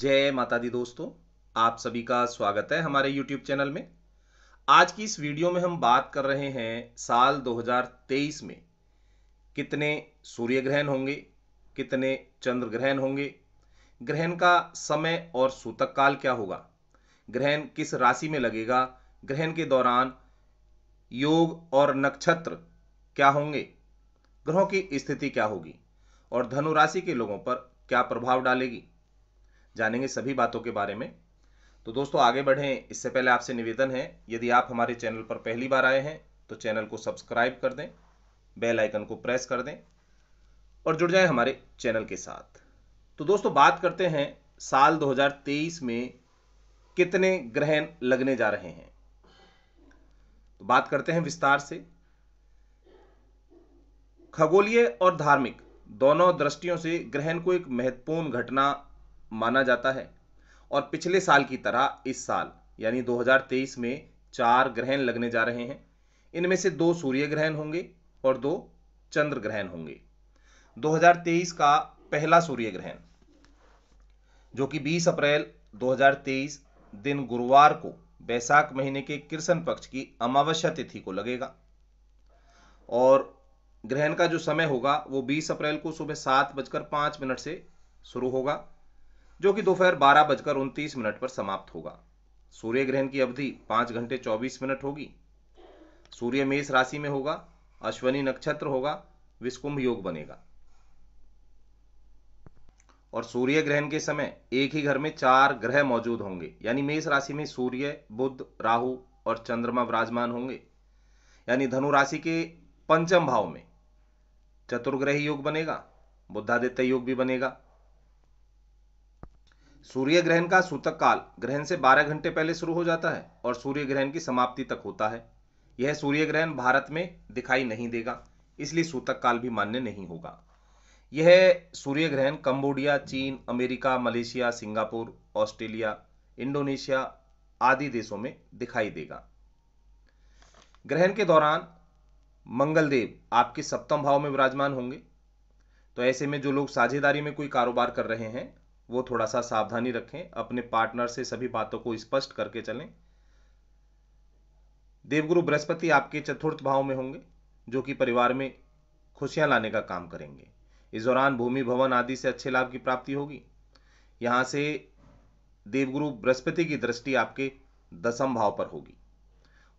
जय माता दी दोस्तों आप सभी का स्वागत है हमारे YouTube चैनल में आज की इस वीडियो में हम बात कर रहे हैं साल 2023 में कितने सूर्य ग्रहण होंगे कितने चंद्र ग्रहण होंगे ग्रहण का समय और सूतक काल क्या होगा ग्रहण किस राशि में लगेगा ग्रहण के दौरान योग और नक्षत्र क्या होंगे ग्रहों की स्थिति क्या होगी और धनु राशि के लोगों पर क्या प्रभाव डालेगी जानेंगे सभी बातों के बारे में तो दोस्तों आगे बढ़ें इससे पहले आपसे निवेदन है यदि आप हमारे चैनल पर पहली बार आए हैं तो चैनल को सब्सक्राइब कर दें बेल आइकन को प्रेस कर दें और जुड़ जाए हमारे चैनल के साथ तो दोस्तों बात करते हैं साल 2023 में कितने ग्रहण लगने जा रहे हैं तो बात करते हैं विस्तार से खगोलीय और धार्मिक दोनों दृष्टियों से ग्रहण को एक महत्वपूर्ण घटना माना जाता है और पिछले साल की तरह इस साल यानी 2023 में चार ग्रहण लगने जा रहे हैं इनमें से दो सूर्य ग्रहण होंगे और दो चंद्र ग्रहण होंगे 2023 का पहला सूर्य ग्रहण जो कि 20 अप्रैल 2023 दिन गुरुवार को बैसाख महीने के कृष्ण पक्ष की अमावस्या तिथि को लगेगा और ग्रहण का जो समय होगा वो 20 अप्रैल को सुबह सात बजकर पांच मिनट से शुरू होगा जो कि दोपहर बारह बजकर उनतीस मिनट पर समाप्त होगा सूर्य ग्रहण की अवधि पांच घंटे चौबीस मिनट होगी सूर्य मेष राशि में होगा अश्वनी नक्षत्र होगा विस्कुंभ योग बनेगा और सूर्य ग्रहण के समय एक ही घर में चार ग्रह मौजूद होंगे यानी मेष राशि में सूर्य बुद्ध राहु और चंद्रमा विराजमान होंगे यानी धनु राशि के पंचम भाव में चतुर्ग्रही योग बनेगा बुद्धादित्य योग भी बनेगा सूर्य ग्रहण का सूतक काल ग्रहण से 12 घंटे पहले शुरू हो जाता है और सूर्य ग्रहण की समाप्ति तक होता है यह सूर्य ग्रहण भारत में दिखाई नहीं देगा इसलिए सूतक काल भी मान्य नहीं होगा यह सूर्य ग्रहण कंबोडिया चीन America Malaysia Singapore Australia Indonesia आदि देशों में दिखाई देगा ग्रहण के दौरान मंगलदेव आपके सप्तम भाव में विराजमान होंगे तो ऐसे में जो लोग साझेदारी में कोई कारोबार कर रहे हैं वो थोड़ा सा सावधानी रखें अपने पार्टनर से सभी बातों को स्पष्ट करके चलें देवगुरु बृहस्पति आपके चतुर्थ भाव में होंगे जो कि परिवार में खुशियां लाने का काम करेंगे इस दौरान भूमि भवन आदि से अच्छे लाभ की प्राप्ति होगी यहां से देवगुरु बृहस्पति की दृष्टि आपके दसम भाव पर होगी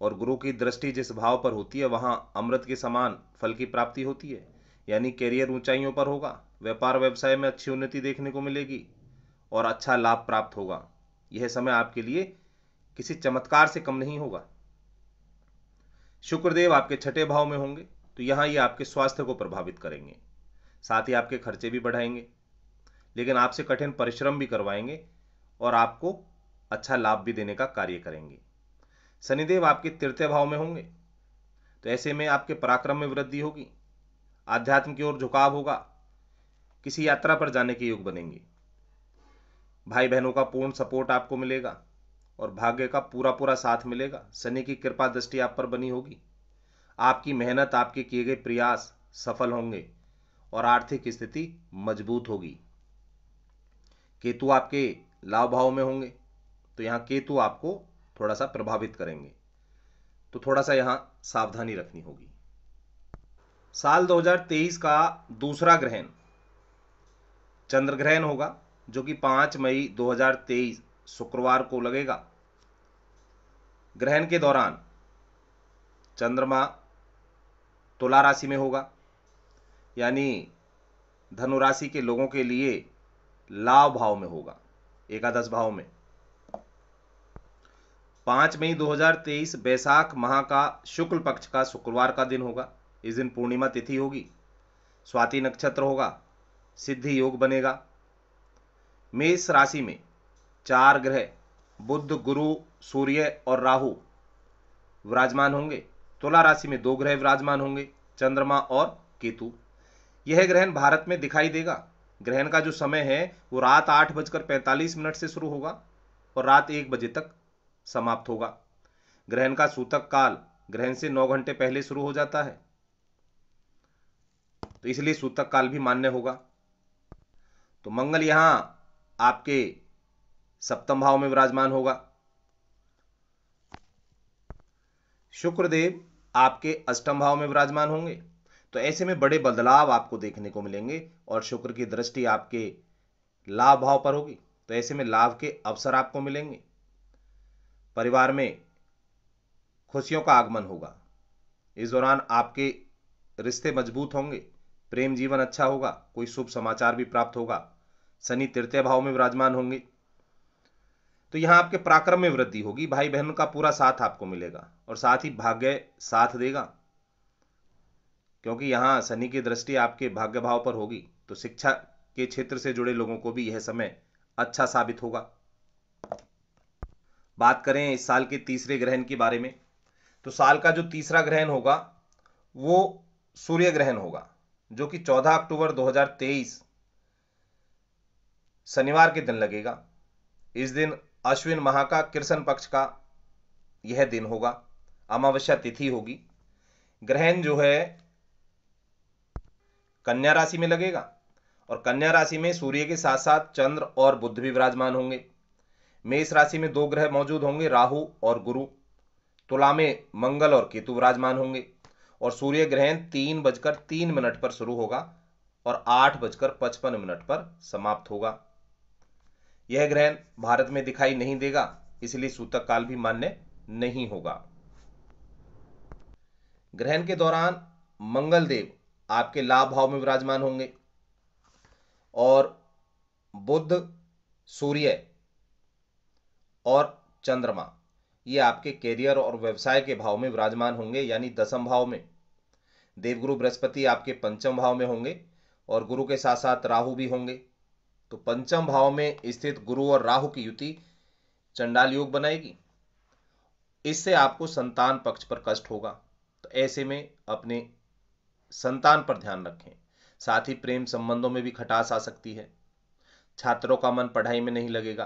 और गुरु की दृष्टि जिस भाव पर होती है वहां अमृत के समान फल की प्राप्ति होती है यानी कैरियर ऊंचाइयों पर होगा व्यापार व्यवसाय में अच्छी उन्नति देखने को मिलेगी और अच्छा लाभ प्राप्त होगा यह समय आपके लिए किसी चमत्कार से कम नहीं होगा शुक्रदेव आपके छठे भाव में होंगे तो यहाँ ये आपके स्वास्थ्य को प्रभावित करेंगे साथ ही आपके खर्चे भी बढ़ाएंगे लेकिन आपसे कठिन परिश्रम भी करवाएंगे और आपको अच्छा लाभ भी देने का कार्य करेंगे शनिदेव आपके तृतीय भाव में होंगे तो ऐसे में आपके पराक्रम में वृद्धि होगी आध्यात्म की ओर झुकाव होगा किसी यात्रा पर जाने के योग बनेंगे भाई बहनों का पूर्ण सपोर्ट आपको मिलेगा और भाग्य का पूरा पूरा साथ मिलेगा शनि की कृपा दृष्टि आप पर बनी होगी आपकी मेहनत आपके किए गए प्रयास सफल होंगे और आर्थिक स्थिति मजबूत होगी केतु आपके लाभ भाव में होंगे तो यहां केतु आपको थोड़ा सा प्रभावित करेंगे तो थोड़ा सा यहां सावधानी रखनी होगी साल 2023 का दूसरा ग्रहण चंद्र ग्रहण होगा जो कि 5 मई 2023 शुक्रवार को लगेगा ग्रहण के दौरान चंद्रमा तुला राशि में होगा यानी धनु राशि के लोगों के लिए लाभ भाव में होगा एकादश भाव में पांच मई 2023 बैसाख माह का शुक्ल पक्ष का शुक्रवार का दिन होगा इस दिन पूर्णिमा तिथि होगी स्वाति नक्षत्र होगा सिद्धि योग बनेगा मेष राशि में चार ग्रह बुद्ध गुरु सूर्य और राहु विराजमान होंगे तुला राशि में दो ग्रह विराजमान होंगे चंद्रमा और केतु यह ग्रहण भारत में दिखाई देगा ग्रहण का जो समय है वो रात आठ बजकर पैंतालीस मिनट से शुरू होगा और रात एक बजे तक समाप्त होगा ग्रहण का सूतक काल ग्रहण से नौ घंटे पहले शुरू हो जाता है तो इसलिए सूतक काल भी मान्य होगा तो मंगल यहां आपके सप्तम भाव में विराजमान होगा शुक्रदेव आपके अष्टम भाव में विराजमान होंगे तो ऐसे में बड़े बदलाव आपको देखने को मिलेंगे और शुक्र की दृष्टि आपके लाभ भाव पर होगी तो ऐसे में लाभ के अवसर आपको मिलेंगे परिवार में खुशियों का आगमन होगा इस दौरान आपके रिश्ते मजबूत होंगे प्रेम जीवन अच्छा होगा कोई शुभ समाचार भी प्राप्त होगा शनि तृतीय भाव में विराजमान होंगे तो यहां आपके पराक्रम में वृद्धि होगी भाई बहनों का पूरा साथ आपको मिलेगा और साथ ही भाग्य साथ देगा क्योंकि यहां शनि की दृष्टि आपके भाग्य भाव पर होगी तो शिक्षा के क्षेत्र से जुड़े लोगों को भी यह समय अच्छा साबित होगा बात करें इस साल के तीसरे ग्रहण के बारे में तो साल का जो तीसरा ग्रहण होगा वो सूर्य ग्रहण होगा जो कि 14 अक्टूबर शनिवार के दिन लगेगा इस दिन अश्विन माह का कृष्ण पक्ष का यह दिन होगा अमावस्या तिथि होगी ग्रहण जो है कन्या राशि में लगेगा और कन्या राशि में सूर्य के साथ साथ चंद्र और बुद्ध भी विराजमान होंगे मेष राशि में दो ग्रह मौजूद होंगे राहु और गुरु तुला में मंगल और केतु विराजमान होंगे और सूर्य ग्रहण तीन बजकर तीन मिनट पर शुरू होगा और आठ बजकर पचपन मिनट पर समाप्त होगा यह ग्रहण भारत में दिखाई नहीं देगा इसलिए सूतक काल भी मान्य नहीं होगा ग्रहण के दौरान मंगलदेव आपके लाभ भाव में विराजमान होंगे और बुद्ध सूर्य और चंद्रमा ये आपके कैरियर और व्यवसाय के भाव में विराजमान होंगे यानी दसम भाव में देवगुरु बृहस्पति आपके पंचम भाव में होंगे और गुरु के साथ साथ राहु भी होंगे तो पंचम भाव में स्थित गुरु और राहु की युति चंडाल योग बनाएगी इससे आपको संतान पक्ष पर कष्ट होगा तो ऐसे में अपने संतान पर ध्यान रखें साथ ही प्रेम संबंधों में भी खटास आ सकती है छात्रों का मन पढ़ाई में नहीं लगेगा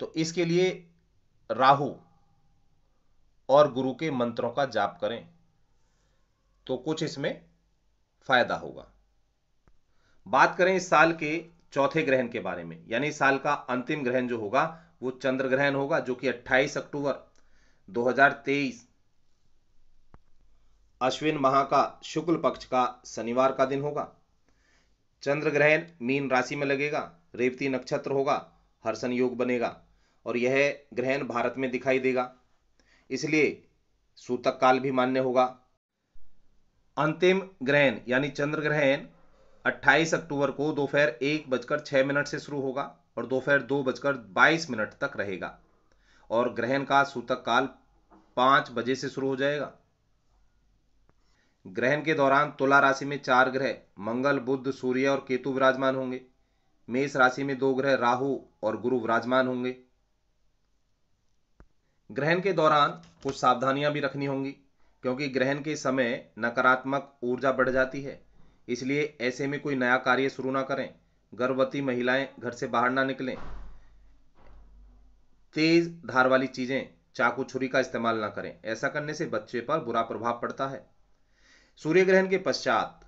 तो इसके लिए राहु और गुरु के मंत्रों का जाप करें तो कुछ इसमें फायदा होगा बात करें इस साल के चौथे ग्रहण के बारे में यानी साल का अंतिम ग्रहण जो होगा वो चंद्र ग्रहण होगा जो कि 28 अक्टूबर 2023 अश्विन माह का शुक्ल पक्ष का शनिवार का दिन होगा चंद्र ग्रहण मीन राशि में लगेगा रेवती नक्षत्र होगा हर्षण योग बनेगा और यह ग्रहण भारत में दिखाई देगा इसलिए सूतक काल भी मान्य होगा अंतिम ग्रहण यानी चंद्र ग्रहण 28 अक्टूबर को दोपहर एक बजकर छह मिनट से शुरू होगा और दोपहर दो बजकर बाईस मिनट तक रहेगा और ग्रहण का सूतक काल पांच बजे से शुरू हो जाएगा ग्रहण के दौरान तुला राशि में चार ग्रह मंगल बुद्ध सूर्य और केतु विराजमान होंगे मेष राशि में दो ग्रह राहु और गुरु विराजमान होंगे ग्रहण के दौरान कुछ सावधानियां भी रखनी होंगी क्योंकि ग्रहण के समय नकारात्मक ऊर्जा बढ़ जाती है इसलिए ऐसे में कोई नया कार्य शुरू ना करें गर्भवती महिलाएं घर से बाहर ना निकलें तेज धार वाली चीज़ें चाकू छुरी का इस्तेमाल ना करें ऐसा करने से बच्चे पर बुरा प्रभाव पड़ता है सूर्य ग्रहण के पश्चात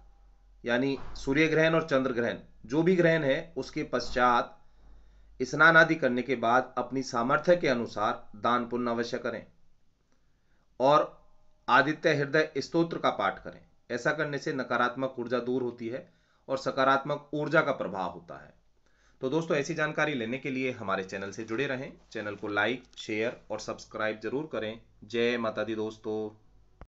यानी सूर्य ग्रहण और चंद्र ग्रहण जो भी ग्रहण है उसके पश्चात स्नान आदि करने के बाद अपनी सामर्थ्य के अनुसार दान पुण्य अवश्य करें और आदित्य हृदय स्तोत्र का पाठ करें ऐसा करने से नकारात्मक ऊर्जा दूर होती है और सकारात्मक ऊर्जा का प्रभाव होता है तो दोस्तों ऐसी जानकारी लेने के लिए हमारे चैनल से जुड़े रहें चैनल को लाइक शेयर और सब्सक्राइब जरूर करें जय माता दी दोस्तों